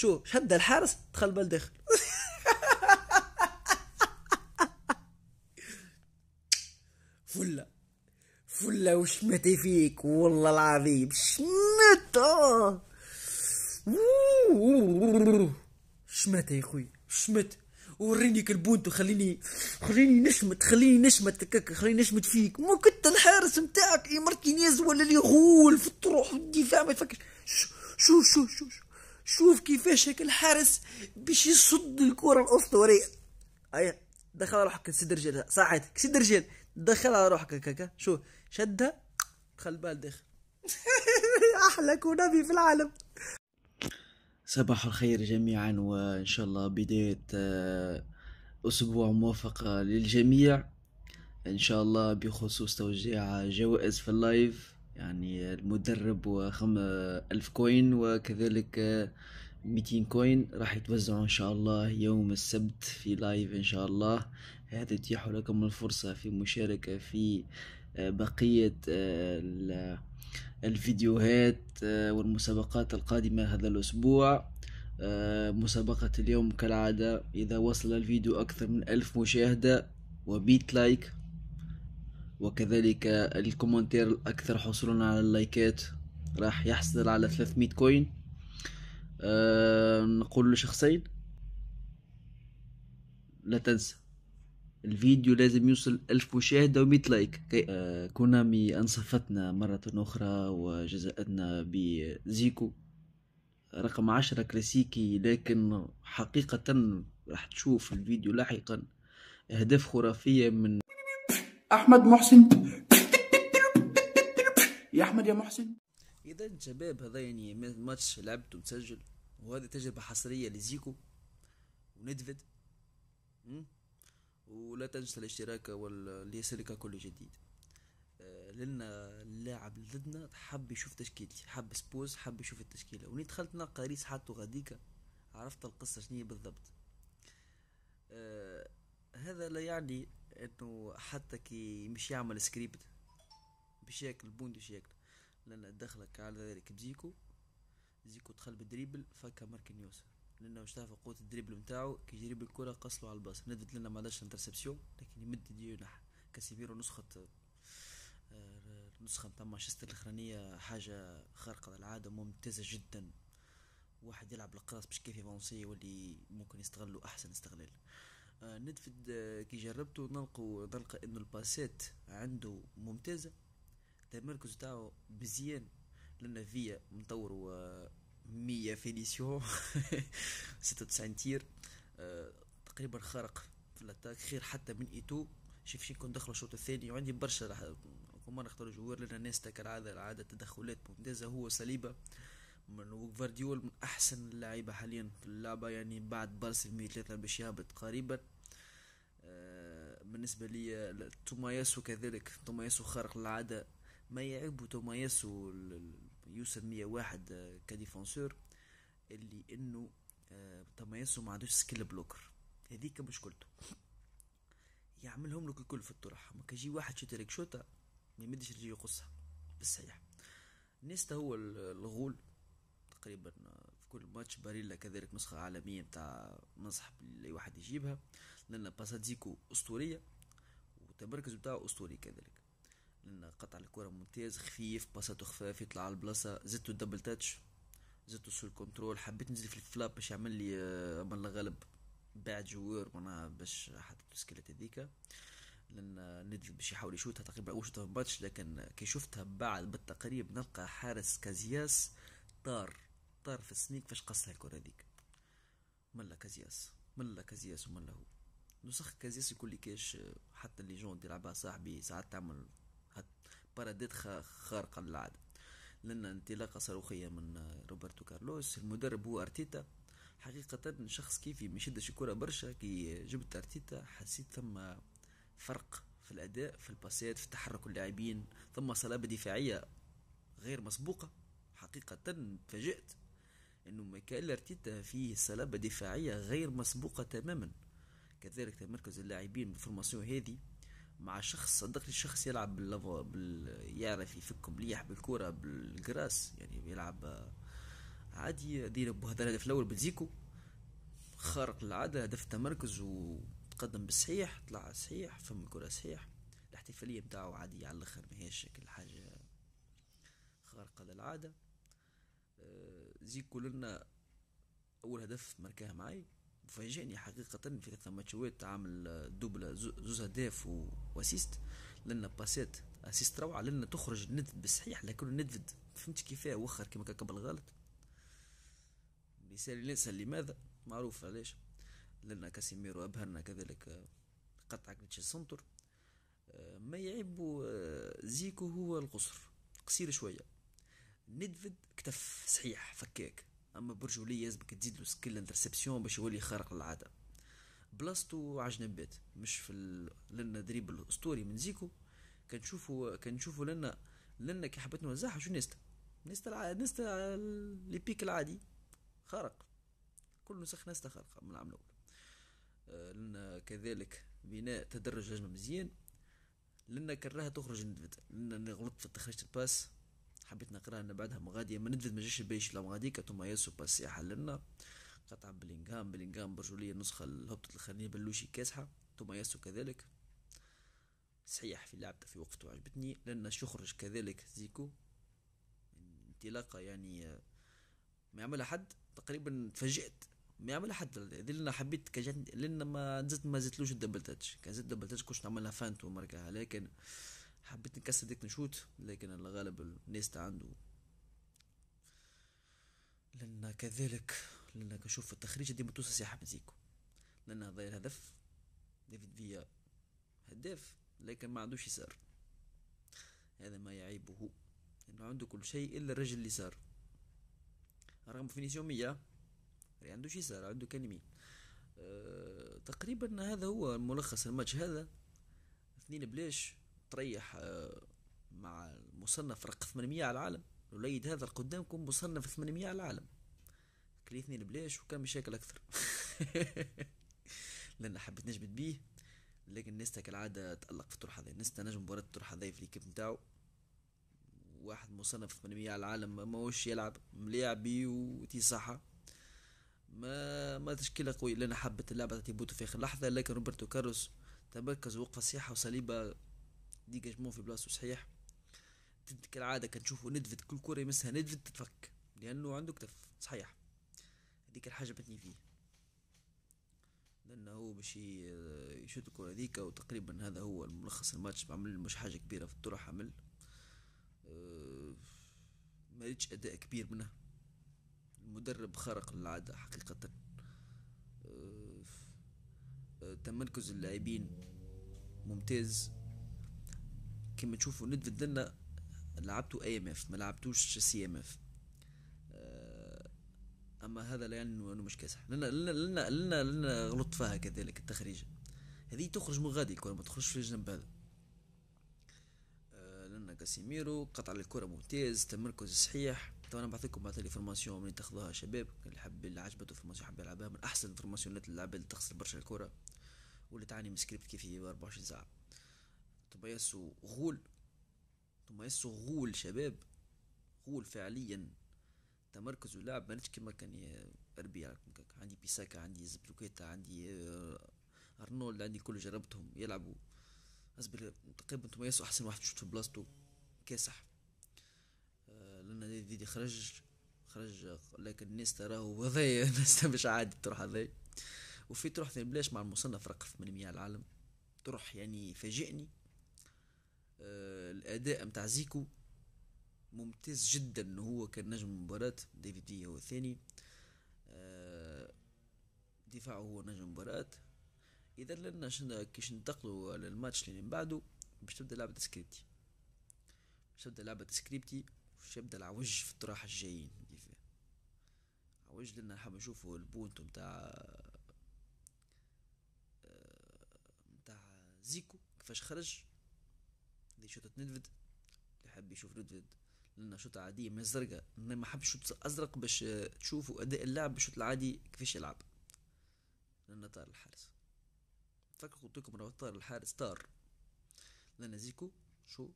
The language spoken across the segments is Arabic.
شو شد الحارس دخل بال داخل فله فله وشمتي فيك والله العظيم شمت آه. شمت يا خويا شمت وريني كلبونت وخليني خليني نشمت خليني نشمت كك خليني نشمت فيك ما كنت الحارس نتاعك يا مارتينيز ولا اللي غول في الطروح والدفاع ما يفكرش شو شو شو, شو. شوف كيفاش هيك الحارس باش يصد الكره الاسطوريه اي دخل روحك سد رجلها صحيت سد رجل على روحك هكاك شوف شدها دخل البال داخل احلى كونامي في العالم صباح الخير جميعا وان شاء الله بدايه آه، اسبوع موفقه للجميع ان شاء الله بخصوص توزيع جوائز في اللايف يعني المدرب وخم ألف كوين وكذلك 200 كوين راح يتوزعوا ان شاء الله يوم السبت في لايف ان شاء الله هذا يتيح لكم الفرصة في المشاركة في آه، بقية آه، الفيديوهات آه، والمسابقات القادمة هذا الأسبوع مسابقة اليوم كالعادة إذا وصل الفيديو أكثر من ألف مشاهدة وبيت لايك وكذلك الكومنتير الأكثر حصولا على اللايكات راح يحصل على 300 كوين أه نقول لشخصين لا تنسى الفيديو لازم يوصل ألف مشاهدة لايك كي أه كونامي أنصفتنا مرة أخرى وجزأتنا بزيكو رقم عشرة كلاسيكي لكن حقيقة راح تشوف الفيديو لاحقا أهداف خرافية من احمد محسن يا احمد يا محسن اذا الشباب هذا يعني ماتش لعبت ومسجل وهذه تجربه حصريه لزيكو وندفد ولا تنسى الاشتراك ليصلك كل جديد آه، لان اللاعب اللي ضدنا حب يشوف تشكيلتي حب سبوز حب يشوف التشكيله وني دخلت نلقى ريس غاديكا عرفت القصه شنو بالضبط آه، هذا لا يعني انه حتى كي مش يعمل سكريبت باش ياكل بوندي ياكل لان دخلك على ذلك بزيكو زيكو دخل بالدريبل فك ماركينيوس لانه شاف قوه الدريبل نتاعو كي يجري بالكره قصلو على الباص ندت لنا ما عندهاش انترسبسيون لكن يمد يديه كاسيميرو نسخه النسخة آه، نتاع مانشستر الأخرانية حاجة خارقة للعادة ممتازة جدا واحد يلعب القراص باش كيف يفونسي واللي ممكن يستغلوا أحسن استغلال آه، نتفد آه، كي جربته نلقوا نلقى انه الباسات عنده ممتازه التمركز تاعو مزيان لان فيا مطور آه، مية فينيسيون ستة وتسعين تير تقريبا خرق في الاتاك خير حتى من ايتو شوف شي كون دخلوا الشوط الثاني وعندي برشا كمان نختار جوار لان الناس كالعاده العاده تدخلات ممتازه هو صليبه من وفارديول من احسن اللعيبه حاليا في اللعبه يعني بعد بارسل 103 باش يهبط قريبا بالنسبه لي توماياسو كذلك توماياسو خارق العاده ما يعيب توماياسو يوصل 101 آه، كديفونسور اللي انه آه، توماياسو ما عندوش سكيل بلوكر هذيك مشكلته يعملهم لك الكل في الطرح ما كيجي واحد شوتريك شوطه ما يمدش رجليه يقصها بالصحيح نيستا هو الغول تقريبا في كل ماتش باريلا كذلك نسخة عالمية متاع نصح أي واحد يجيبها لأن باساديكو أسطورية والتمركز بتاعه أسطوري كذلك لأن قطع الكرة ممتاز خفيف باساتو خفاف يطلع على البلاصة زدتو الدبل تاتش زدتو سو كنترول حبيت نزيد في الفلاب باش يعمل لي عمل آه، غالب بعد جوار معناها باش حتى التشكيلات هذيك لان ندل باش يحاول يشوتها تقريبا اول شوطه في الماتش لكن كي شفتها بعد بالتقريب نلقى حارس كازياس طار طار في السنيك فاش قصها الكرة هذيك ملا كازياس ملا كازياس وملا هو نسخ كازياس يقول لي كاش حتى اللي جون تلعبها صاحبي ساعات تعمل بارادات خارقة للعادة لأن انطلاقة صاروخية من روبرتو كارلوس المدرب هو أرتيتا حقيقة شخص كيفي ما يشدش الكرة برشا كي جبت أرتيتا حسيت ثم فرق في الأداء في الباسات في تحرك اللاعبين ثم صلابة دفاعية غير مسبوقة حقيقة تفاجئت أنه ميكائيل أرتيتا فيه صلابة دفاعية غير مسبوقة تماما كذلك تمركز اللاعبين بالفورماسيون هذه مع شخص صدقني شخص يلعب باللافا بال... يعرف يفك مليح بالكرة بالجراس يعني يلعب آه، عادي دير بهذا الهدف الأول بلزيكو خارق العادة هدف تمركز وتقدم بالصحيح طلع صحيح فم الكرة صحيح الاحتفالية بتاعه عادية على الآخر ماهيش شكل حاجة خارقة للعادة زيكو لنا اول هدف مركاه معي فاجئني حقيقة في ثلاثة ماتشات عامل دوبلة زوز اهداف واسيست لنا باسات اسيست روعة لنا تخرج ندفد بصحيح لكن ندفد فهمت كيفاه وخر كما قبل غلط لسالي ليس لماذا معروف علاش لنا كاسيميرو ابهرنا كذلك آه، قطع كريتش السنتر آه، ما يعيب آه، زيكو هو القصر قصير شويه ندفد كتف صحيح فكاك اما برجولي لازمك تزيد له سكيل انترسبسيون باش يولي خارق للعاده بلاصتو عجنبات مش في لنا دريب الاسطوري من زيكو كنشوفو كنشوفو لنا لنا كي حبيت نوزعها شو نيستا نيستا الع... نيستا لي بيك العادي خارق كل نسخ نيستا خارقه من العام الاول آه، لنا كذلك بناء تدرج هجمه مزيان لنا كراها تخرج ندفد لنا غلطت في تخريج الباس حبيت نقراها أنا بعدها مغادية ما ندفد ما جاش البيش لا مغاديك ثم ياسو باسي حللنا قطع بلينغهام بلينغهام برجولية النسخة الهبطة الخرنية بلوشي كاسحة ثم ياسو كذلك صحيح في لعبته في وقته عجبتني لأن يخرج كذلك زيكو انطلاقة يعني ما يعملها حد تقريبا تفاجئت ما يعملها حد هذه حبيت كجاتني لان ما زدت ما زدتلوش الدبل تاتش كان زدت الدبل تاتش كنت نعملها فانتو مركها لكن حبيت نكسر ديك نشوت لكن الغالب الناس عنده لأن كذلك لأن كنشوف التخريج ديما توصل سياحة مزيكو لأن هذا الهدف ديفيد فيا هداف لكن ما عندوش يسار هذا ما يعيبه انه عنده كل شيء الا الرجل اللي صار رغم فينيسيون 100 ما عندوش يسار عنده كان أه تقريبا هذا هو ملخص الماتش هذا اثنين بلاش تريح آه، مع مصنف رقم 800 على العالم الوليد هذا قدامكم مصنف 800 على العالم كليتني البلاش وكان مشاكل اكثر لان حبيت نجبد بيه لكن نستا كالعاده تالق في الطرح هذا نستا نجم مباراه الطرح هذا في الكيب نتاعو واحد مصنف 800 على العالم ماهوش يلعب ملاعبي وتي صحة ما ما تشكيله قوي لان حبت اللعبه تبوت في اخر لحظه لكن روبرتو كاروس تمركز وقف صيحه وصليبه ديجاجمون في بلاصتو صحيح كالعادة كنشوفو ندفت كل كرة يمسها ندفت تتفك لأنه عنده كتف صحيح هذيك الحاجة بتني فيه لأنه باش يشوت الكرة هذيك وتقريبا هذا هو الملخص الماتش بعمل مش حاجة كبيرة في الطرح عمل أه، ما ريتش أداء كبير منه المدرب خارق للعادة حقيقة أه، أه، تمركز اللاعبين ممتاز كما تشوفوا ندفد دنا لعبتو اي ام اف ما لعبتوش سي ام اف اما هذا لا يعني انه مش كاسح لنا لنا لنا لنا غلط فيها كذلك التخريج هذه تخرج من غادي الكره ما تخرجش في الجنب هذا آه، لنا كاسيميرو قطع الكره ممتاز تمركز صحيح طبعا نبعث لكم لي الفورماسيون من تاخذوها شباب اللي حب اللي عجبته الفورماسيون حب يلعبها من احسن الفورماسيونات اللي تلعب اللي تخسر برشا الكره واللي تعاني من سكريبت كيف 24 ساعه تميسوا غول تميسوا غول شباب غول فعليا تمركز ولاعب مانيش كيما كان بربيع عندي بيساكا عندي زبلوكيتا عندي آه، ارنولد عندي كل جربتهم يلعبوا اصبر تقريبا تميسوا احسن واحد شفت في بلاصتو كاسح آه، لان ديدي خرج خرج لكن الناس تراه هذايا الناس مش عادي تروح هذي وفي تروح ثاني بلاش مع المصنف رقم 800 العالم تروح يعني فاجئني آه، الاداء متاع زيكو ممتاز جدا انه هو كان نجم المباراة ديفيد فيا هو الثاني آه، دفاعه هو نجم المباراة اذا لنا كيش ننتقلوا على الماتش اللي من بعده باش تبدا لعبة سكريبتي باش تبدا لعبة سكريبتي باش يبدا العوج في الطراح الجايين عوج لنا نحب نشوفوا البونتو متاع آه، متاع زيكو كيفاش خرج شوطة ندفد اللي حب يشوف ندفد لانها شوطة عادية من الزرقاء ما حبش شوط ازرق باش تشوفوا اداء اللاعب بالشوط العادي كيفاش يلعب لان طار الحارس فكر قلت لكم راه طار الحارس طار لان زيكو شو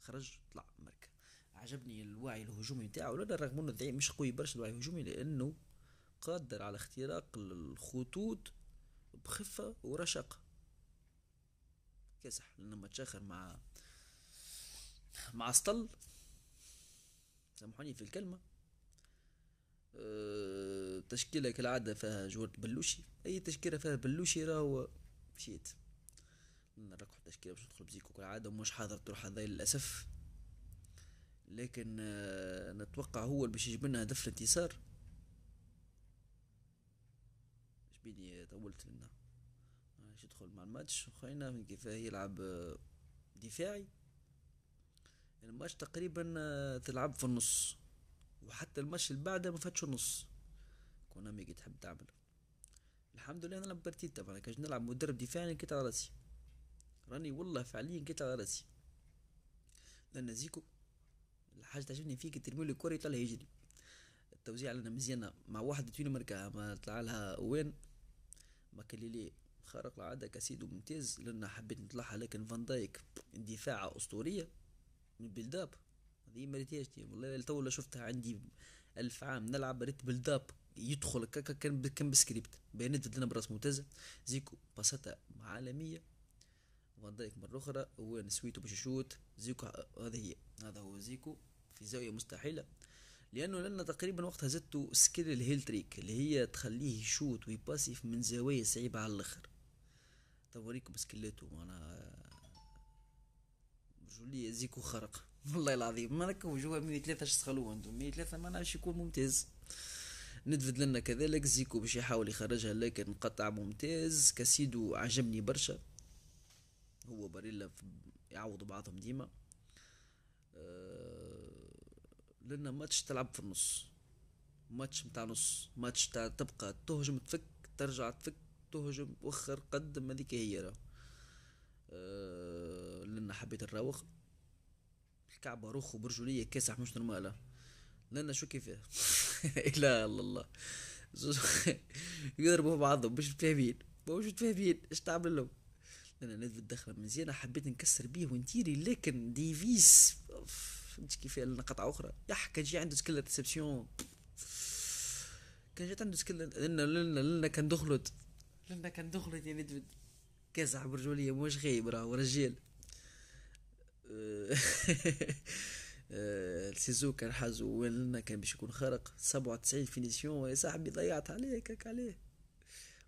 خرج طلع مركز عجبني الوعي الهجومي نتاعو لان رغم انه الدعي مش قوي برشا الوعي الهجومي لانه قادر على اختراق الخطوط بخفه ورشاقه كاسح لانه متشاخر مع معسطل سامحوني في الكلمة أه، تشكيلة كالعادة فيها جورج بلوشي أي تشكيلة فيها بلوشي راهو مشيت نركح التشكيلة باش ندخل بزيكو كالعادة ومش حاضر تروح هذا للأسف لكن أه، نتوقع هو اللي باش يجبلنا هدف الانتصار بيني طولت لنا باش يدخل مع الماتش خلينا كيفاه يلعب أه، دفاعي يعني الماتش تقريبا آه، تلعب في النص وحتى الماتش اللي بعده ما فاتش النص كونامي كي تحب تعمل الحمد لله نلعب بارتيتا انا كاش نلعب مدرب دفاعي كيت على راسي راني والله فعليا كيت على راسي لان زيكو الحاجه تعجبني فيه ترمي له الكره يطلع يجري التوزيع لنا مزيانه مع واحد توين مركا ما طلع لها وين لي خارق العاده كسيد ممتاز لان حبيت نطلعها لكن فان دايك دفاعه اسطوريه من بيلد اب هذه ما دي والله تو ولا شفتها عندي ألف عام نلعب ريت بيلد اب يدخل كاكا كان كان بسكريبت بيانات لنا براس ممتازه زيكو باساتا عالميه فان دايك مره اخرى هو نسويته باش يشوت زيكو هذه هي هذا هو زيكو في زاويه مستحيله لانه لنا تقريبا وقتها زدتو سكيل الهيل تريك اللي هي تخليه يشوت ويباسي من زوايا صعيبه على الاخر توريكم سكيلاتو معناها لي زيكو خرق والله العظيم ما راك وجوه 103 اشتغلوا عندهم 103 ما نعرفش يكون ممتاز ندفد لنا كذلك زيكو باش يحاول يخرجها لكن قطع ممتاز كاسيدو عجبني برشا هو باريلا يعوض بعضهم ديما آه، لنا ماتش تلعب في النص ماتش متاع نص ماتش تاع تبقى تهجم تفك ترجع تفك تهجم وخر قدم هذيك هي راه آه، حبيت نروخ الكعبه روخ وبرجوليه كاسح مش نورمال لان شو كيفاه لا الله يضربوا بعضهم مش متفاهمين مش متفاهمين اش تعمل لهم انا ندفت الدخله مزيانه حبيت نكسر بيه ونتيري لكن ديفيس فهمت كيف لنا قطعه اخرى يح كان جي عنده سكيل ريسبسيون كان جات عنده سكيل لنا لنا لنا كان دخلت لنا كان دخلت يا ندفت كازع برجوليه مش غايب راهو رجال آه، آه، سيزو كان حاز وين كان باش يكون خارق 97 فينيسيون يا صاحبي ضيعت عليك كاك عليه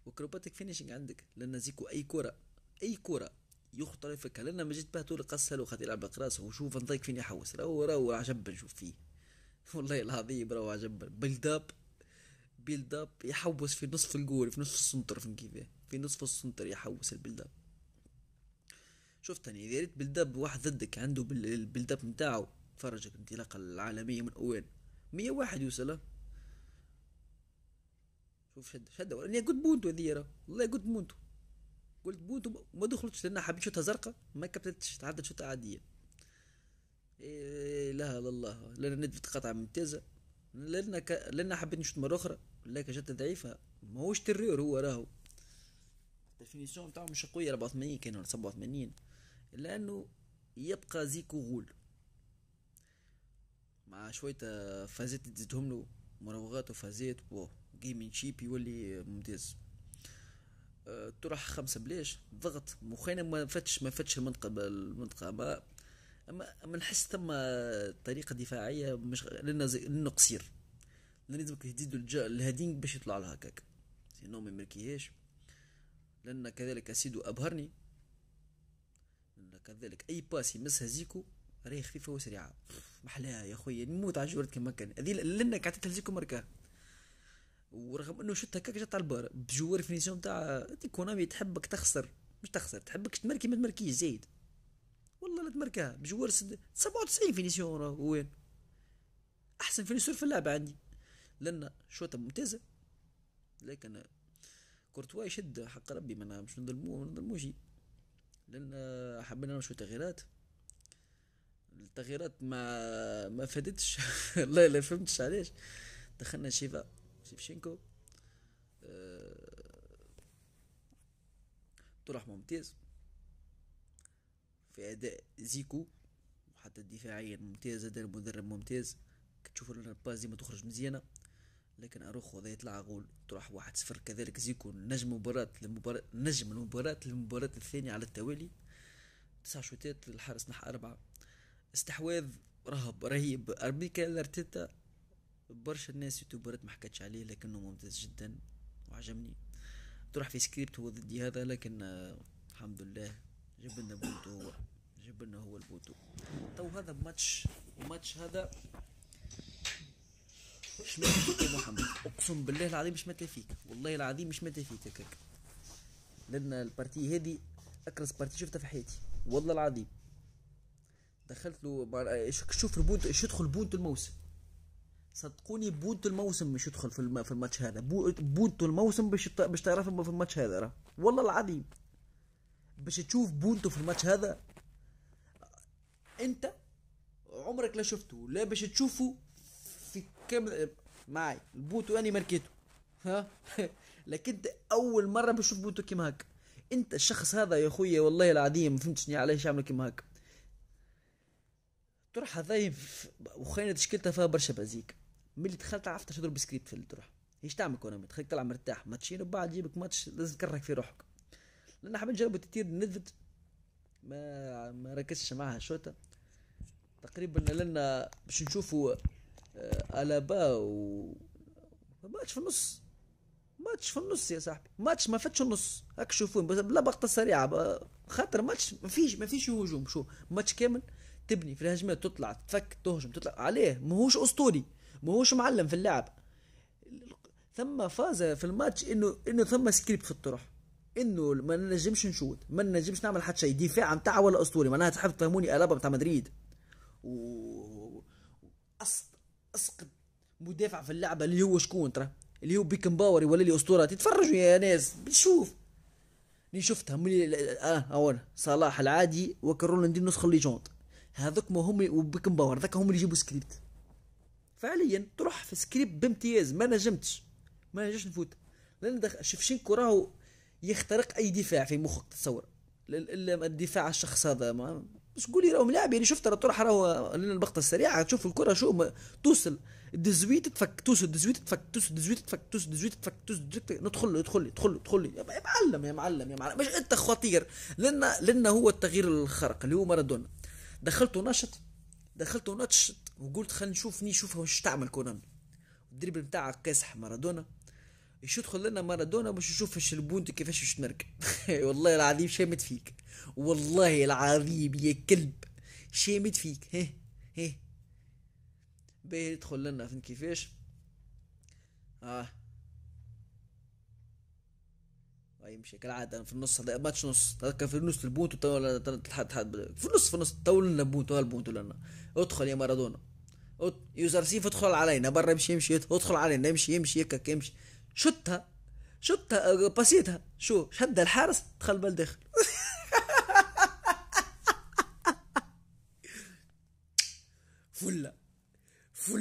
وكروباتيك فينيشنج عندك لان زيكو اي كره اي كره يخطر يفكها لان ما جيت باتور قصها له خاطر يلعب راسه وشوف نضيق فين يحوس راهو راهو عجب نشوف فيه والله العظيم راهو عجب بيلد اب بيلد اب يحوس في نصف الجول في نصف السنتر في كيفاه في نصف السنتر يحوس البيلد اب شفتني اذا ريت اب واحد ضدك عنده اب نتاعو تفرجك انطلاقة العالمية من اوين مية واحد يوصل شوف شد شد انا قلت بونتو راه والله قلت بونتو قلت بونتو ما دخلتش لان حبيت شوتها زرقاء ما كبتتش تعدت شوتها عادية إيه لا لا الله لان ندفت قطعة ممتازة لان ك... لان حبيت نشوت مرة أخرى لكن جات ضعيفة ماهوش تريور هو راهو الديفينيسيون نتاعو مش قوية 84 كان ولا 87 لانه يبقى زيكو غول مع شوية آه، فازات تزيدهم له مراوغات وفازات بو جيمين شيب يولي ممتاز آه، تروح خمسة بلاش ضغط مخينا ما فتش ما فتش المنطقة المنطقة ما اما اما نحس ثم طريقة دفاعية مش لنا زي لنا قصير لازمك تزيد الهادينج باش يطلع لها هكاك سينو ما يملكيهاش لان كذلك اسيدو ابهرني كذلك اي باس يمسها زيكو راهي خفيفه وسريعه محلاها يا خويا نموت على جورد كما كان هذه لنا عطيتها لزيكو مركاه ورغم انه شوت هكاك جات على البار بجوار فينيسيون تاع كونامي تحبك تخسر مش تخسر تحبك تمركي ما تمركيش زايد والله لا تمركاها بجوار 97 فينيسيون وين احسن فينيسيون في اللعبه عندي لان شوطه ممتازه لكن كورتوا يشد حق ربي ما مش نظلموه ما نظلموش لان حبينا نعمل شويه تغييرات التغييرات ما ما فادتش لا لا فهمتش علاش دخلنا شيفا شيفشينكو آه، طرح ممتاز في اداء زيكو وحتى دفاعيا ممتاز اداء المدرب ممتاز كتشوف الباز ديما تخرج مزيانه لكن اروخو هذا يطلع غول تروح واحد صفر كذلك زيكو نجم مباراة لمباراة نجم المباراة للمباراة الثانية على التوالي تسع شوتات الحارس نحى أربعة استحواذ رهب رهيب أرميكا لارتيتا برشا الناس يوتيوبرات ما حكتش عليه لكنه ممتاز جدا وعجبني تروح في سكريبت هو ضدي هذا لكن الحمد لله جاب لنا بوتو هو جاب لنا هو البوتو تو هذا ماتش ماتش هذا مش مات فيك يا محمد اقسم بالله العظيم مش مات فيك والله العظيم مش مات فيك هكاك لان البارتي هذه اكرس بارتي شفتها في حياتي والله العظيم دخلت له شوف البونت ايش يدخل بونت الموسم صدقوني بونت الموسم مش يدخل في في الماتش هذا بونت الموسم باش باش تعرف في الماتش هذا راه والله العظيم باش تشوف بونتو في الماتش هذا انت عمرك لا شفته لا باش تشوفه في كامل معي البوتو اني ماركيتو ها لكن اول مره بشوف بوتو كيما هكا انت الشخص هذا يا خويا والله العظيم ما فهمتشني علاش يعمل كيما هكا تروح هذايا وخاينه تشكيلتها فيها برشا بازيك ملي دخلت عرفت تضرب سكريبت في تروح ايش تعمل كونامي تخليك تلعب مرتاح ماتشين وبعد يجيبك ماتش لازم تكرهك في روحك لان حبيت نجرب تطير نذت ما ما ركزتش معها شوطه تقريبا لنا باش نشوفوا الابا آه، و ماتش في النص ماتش في النص يا صاحبي ماتش ما فاتش النص هاك شوفون بلا بقطه سريعه خاطر ماتش ما فيش ما فيش هجوم شوف ماتش كامل تبني في الهجمات تطلع تفك تهجم تطلع عليه ماهوش اسطوري ماهوش معلم في اللعب ثم فاز في الماتش انه انه ثم سكريبت في الطرح انه ما نجمش نشوت ما نجمش نعمل حتى شيء دفاع نتاع ولا اسطوري معناها تحب تفهموني الابا نتاع مدريد و أسط... اسقط مدافع في اللعبه اللي هو شكون ترى اللي هو بيكن باور ولا لي اسطوره تتفرجوا يا ناس بتشوف اللي شفتها ملي اه اول صلاح العادي وكرون ندير نسخه ليجوند هذوك ما هم وبيكن باور ذاك هم اللي يجيبوا سكريبت فعليا تروح في سكريبت بامتياز ما نجمتش ما نجمش نفوت لان دخ... راهو يخترق اي دفاع في مخك تتصور الدفاع الشخص هذا ما باش قولي راهم ملاعب يعني شفت راه تروح راهو البقطه السريعه تشوف الكره شو توصل دزويت تفك توصل دزويت تفك توصل دزويت تفك توصل دزويت تفك توصل ندخل ندخل ندخل ندخل يا معلم يا معلم يا معلم مش انت خطير لان لان هو التغيير الخرق اللي هو مارادونا دخلت ونشط دخلت ونشط وقلت خلينا نشوف نشوفها واش تعمل كونان الدريبل نتاعها كاسح مارادونا باش يدخل لنا مارادونا باش يشوف البونت كيفاش باش تمركب والله العظيم شامت فيك والله العظيم يا كلب شامد فيك ها ها باهي يدخل لنا فهمت كيفاش اه اي مشي كالعاده في النص هذا ماتش نص هذاك في النص البونتو تو ولا في النص في النص تو لنا بونتو البوت لنا ادخل يا مارادونا يوزر سيف ادخل علينا برا يمشي يمشي ادخل علينا يمشي يمشي هكاك يمشي شطها باسيتها آه، شو شد الحارس دخل بالداخل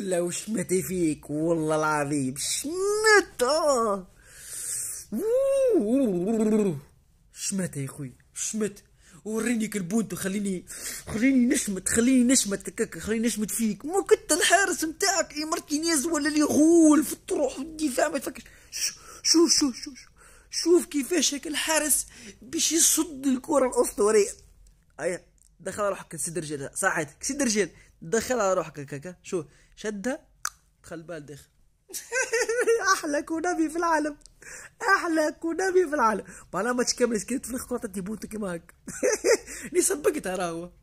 ولا وشمتي فيك والله العظيم شمت شمت يا خويا شمت وريني كلبونت وخليني خليني نشمت خليني نشمت كك خليني نشمت فيك ما كنت الحارس نتاعك يا مارتينيز ولا اللي غول في الطروح والدفاع ما تفكرش شوف شوف شوف شوف كيفاش هيك الحارس باش يصد الكره الاسطوريه ايا دخل روحك سد رجال صحيتك سد رجال دخل على روحك هكاك شوف شدها دخل بال داخل احلى كونامي في العالم احلى كونامي في العالم معناها ما تكملش كي تفلخ تبوت كيما هكا ني سبقتها راهو